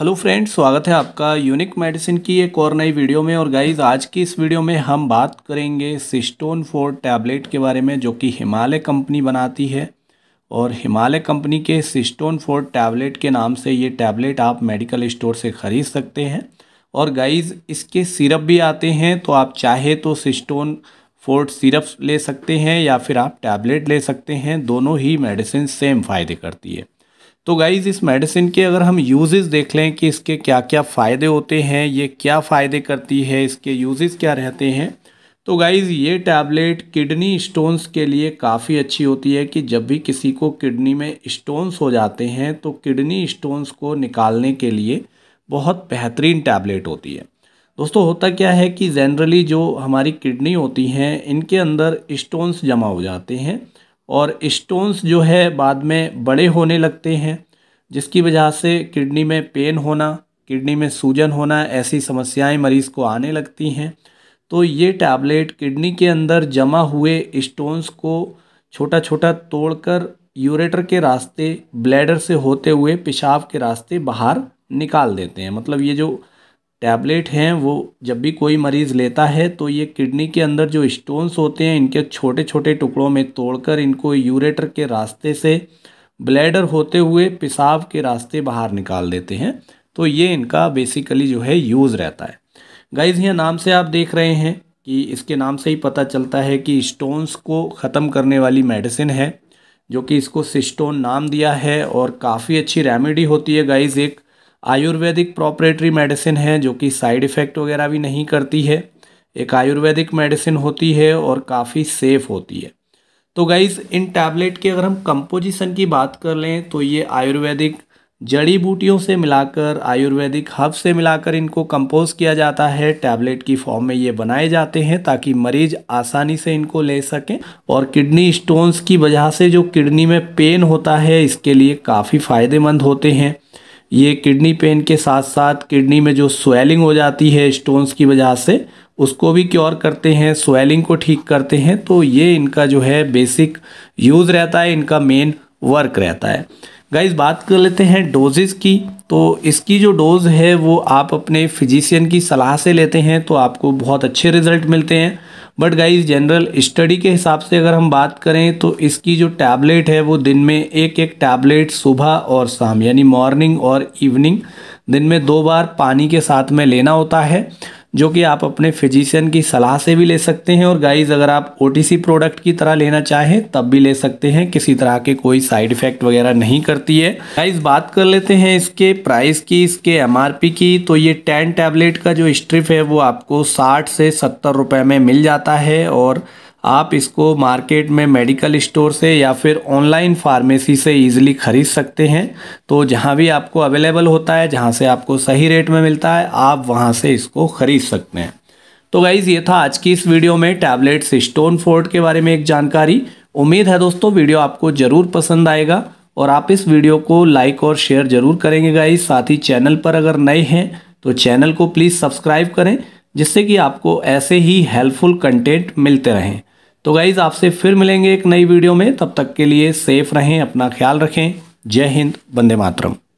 hello friends स्वागत है आपका यूनिक मेडिसिन की एक और नई वीडियो में और गाइस आज की इस वीडियो में हम बात करेंगे सिस्टोन फोर टैबलेट के बारे में जो कि हिमालय कंपनी बनाती है और हिमालय कंपनी के सिस्टोन फोर टैबलेट के नाम से ये टैबलेट आप मेडिकल स्टोर से ख़रीद सकते हैं और गाइज़ इसके सिरप भी आते हैं तो आप चाहे तो सिस्टोन फोर्ट सिरप ले सकते हैं या फिर आप टैबलेट ले सकते हैं दोनों ही मेडिसिन सेम फ़ायदे करती है तो गाइज़ इस मेडिसिन के अगर हम यूजेस देख लें कि इसके क्या क्या फ़ायदे होते हैं ये क्या फ़ायदे करती है इसके यूजेस क्या रहते हैं तो गाइज़ ये टैबलेट किडनी स्टोन्स के लिए काफ़ी अच्छी होती है कि जब भी किसी को किडनी में स्टोन्स हो जाते हैं तो किडनी स्टोन्स को निकालने के लिए बहुत बेहतरीन टैबलेट होती है दोस्तों होता क्या है कि जनरली जो हमारी किडनी होती हैं इनके अंदर स्टोन्स जमा हो जाते हैं और स्टोन्स जो है बाद में बड़े होने लगते हैं जिसकी वजह से किडनी में पेन होना किडनी में सूजन होना ऐसी समस्याएं मरीज़ को आने लगती हैं तो ये टैबलेट किडनी के अंदर जमा हुए स्टोन्स को छोटा छोटा तोड़कर यूरेटर के रास्ते ब्लैडर से होते हुए पेशाब के रास्ते बाहर निकाल देते हैं मतलब ये जो टैबलेट हैं वो जब भी कोई मरीज़ लेता है तो ये किडनी के अंदर जो स्टोन्स होते हैं इनके छोटे छोटे टुकड़ों में तोड़कर इनको यूरेटर के रास्ते से ब्लैडर होते हुए पेशाब के रास्ते बाहर निकाल देते हैं तो ये इनका बेसिकली जो है यूज़ रहता है गाइज ये नाम से आप देख रहे हैं कि इसके नाम से ही पता चलता है कि स्टोन्स को ख़त्म करने वाली मेडिसिन है जो कि इसको सिस्टोन नाम दिया है और काफ़ी अच्छी रेमेडी होती है गाइज एक आयुर्वेदिक प्रॉपरेटरी मेडिसिन है जो कि साइड इफ़ेक्ट वगैरह भी नहीं करती है एक आयुर्वेदिक मेडिसिन होती है और काफ़ी सेफ़ होती है तो गाइज़ इन टैबलेट की अगर हम कंपोजिशन की बात कर लें तो ये आयुर्वेदिक जड़ी बूटियों से मिलाकर आयुर्वेदिक हब से मिलाकर इनको कंपोज किया जाता है टैबलेट की फॉर्म में ये बनाए जाते हैं ताकि मरीज आसानी से इनको ले सकें और किडनी स्टोन्स की वजह से जो किडनी में पेन होता है इसके लिए काफ़ी फ़ायदेमंद होते हैं ये किडनी पेन के साथ साथ किडनी में जो स्वेलिंग हो जाती है स्टोन्स की वजह से उसको भी क्योर करते हैं स्वेलिंग को ठीक करते हैं तो ये इनका जो है बेसिक यूज़ रहता है इनका मेन वर्क रहता है गाइज बात कर लेते हैं डोजेज़ की तो इसकी जो डोज़ है वो आप अपने फिजिशियन की सलाह से लेते हैं तो आपको बहुत अच्छे रिजल्ट मिलते हैं बट गाइज जनरल स्टडी के हिसाब से अगर हम बात करें तो इसकी जो टैबलेट है वो दिन में एक एक टैबलेट सुबह और शाम यानी मॉर्निंग और इवनिंग दिन में दो बार पानी के साथ में लेना होता है जो कि आप अपने फिजिशियन की सलाह से भी ले सकते हैं और गाइज अगर आप ओ प्रोडक्ट की तरह लेना चाहें तब भी ले सकते हैं किसी तरह के कोई साइड इफेक्ट वगैरह नहीं करती है गाइज बात कर लेते हैं इसके प्राइस की इसके एम की तो ये टेन टैबलेट का जो स्ट्रिप है वो आपको साठ से सत्तर रुपये में मिल जाता है और आप इसको मार्केट में मेडिकल स्टोर से या फिर ऑनलाइन फार्मेसी से ईजिली ख़रीद सकते हैं तो जहाँ भी आपको अवेलेबल होता है जहाँ से आपको सही रेट में मिलता है आप वहाँ से इसको ख़रीद सकते हैं तो गाइज़ ये था आज की इस वीडियो में टैबलेट्स स्टोन फोर्ड के बारे में एक जानकारी उम्मीद है दोस्तों वीडियो आपको ज़रूर पसंद आएगा और आप इस वीडियो को लाइक और शेयर ज़रूर करेंगे गाइज साथ ही चैनल पर अगर नए हैं तो चैनल को प्लीज़ सब्सक्राइब करें जिससे कि आपको ऐसे ही हेल्पफुल कंटेंट मिलते रहें तो गाइज़ आपसे फिर मिलेंगे एक नई वीडियो में तब तक के लिए सेफ रहें अपना ख्याल रखें जय हिंद वंदे मातरम